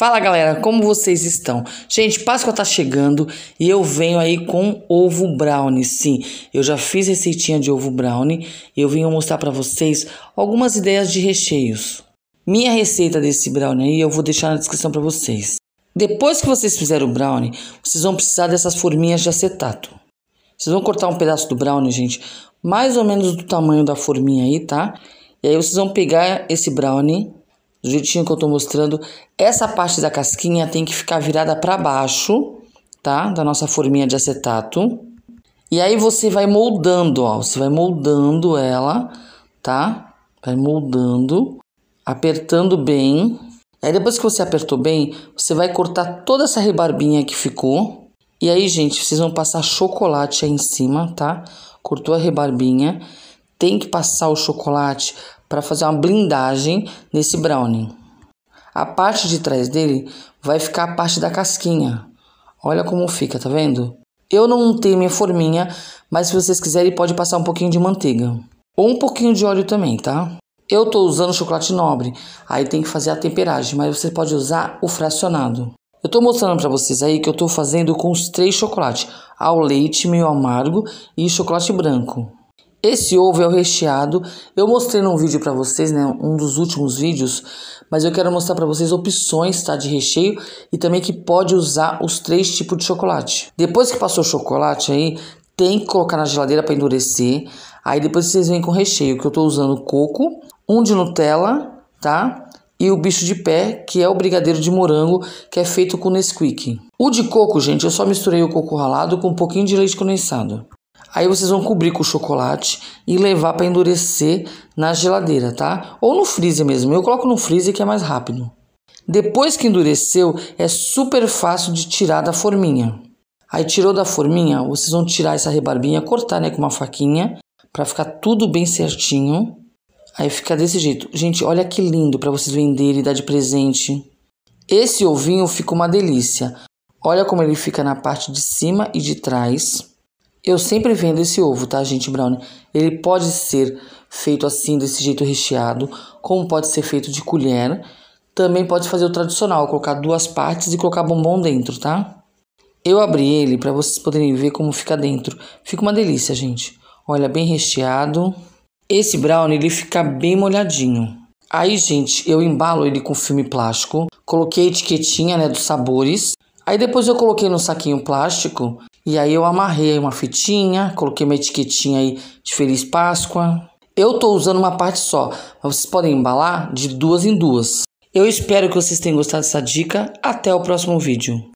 Fala galera, como vocês estão? Gente, Páscoa tá chegando e eu venho aí com ovo brownie. Sim, eu já fiz receitinha de ovo brownie e eu venho mostrar para vocês algumas ideias de recheios. Minha receita desse brownie aí eu vou deixar na descrição para vocês. Depois que vocês fizerem o brownie, vocês vão precisar dessas forminhas de acetato. Vocês vão cortar um pedaço do brownie, gente, mais ou menos do tamanho da forminha aí, tá? E aí vocês vão pegar esse brownie do jeitinho que eu tô mostrando, essa parte da casquinha tem que ficar virada para baixo, tá? Da nossa forminha de acetato. E aí você vai moldando, ó, você vai moldando ela, tá? Vai moldando, apertando bem. Aí depois que você apertou bem, você vai cortar toda essa rebarbinha que ficou. E aí, gente, vocês vão passar chocolate aí em cima, tá? Cortou a rebarbinha. Tem que passar o chocolate para fazer uma blindagem nesse brownie. A parte de trás dele vai ficar a parte da casquinha. Olha como fica, tá vendo? Eu não untei minha forminha, mas se vocês quiserem pode passar um pouquinho de manteiga. Ou um pouquinho de óleo também, tá? Eu tô usando chocolate nobre, aí tem que fazer a temperagem, mas você pode usar o fracionado. Eu tô mostrando para vocês aí que eu tô fazendo com os três chocolates: ao leite, meio amargo e chocolate branco. Esse ovo é o recheado. Eu mostrei num vídeo para vocês, né, um dos últimos vídeos, mas eu quero mostrar para vocês opções, tá, de recheio e também que pode usar os três tipos de chocolate. Depois que passou o chocolate aí, tem que colocar na geladeira para endurecer. Aí depois vocês vêm com o recheio, que eu tô usando coco, um de Nutella, tá? E o bicho de pé, que é o brigadeiro de morango, que é feito com Nesquik. O de coco, gente, eu só misturei o coco ralado com um pouquinho de leite condensado. Aí vocês vão cobrir com chocolate e levar para endurecer na geladeira, tá? Ou no freezer mesmo. Eu coloco no freezer que é mais rápido. Depois que endureceu, é super fácil de tirar da forminha. Aí tirou da forminha, vocês vão tirar essa rebarbinha, cortar né, com uma faquinha para ficar tudo bem certinho. Aí fica desse jeito. Gente, olha que lindo para vocês venderem e dar de presente. Esse ovinho fica uma delícia. Olha como ele fica na parte de cima e de trás. Eu sempre vendo esse ovo, tá, gente, brownie? Ele pode ser feito assim, desse jeito recheado, como pode ser feito de colher. Também pode fazer o tradicional, colocar duas partes e colocar bombom dentro, tá? Eu abri ele para vocês poderem ver como fica dentro. Fica uma delícia, gente. Olha, bem recheado. Esse brownie, ele fica bem molhadinho. Aí, gente, eu embalo ele com filme plástico. Coloquei a etiquetinha, né, dos sabores. Aí depois eu coloquei no saquinho plástico e aí eu amarrei uma fitinha, coloquei uma etiquetinha aí de Feliz Páscoa. Eu tô usando uma parte só, mas vocês podem embalar de duas em duas. Eu espero que vocês tenham gostado dessa dica. Até o próximo vídeo.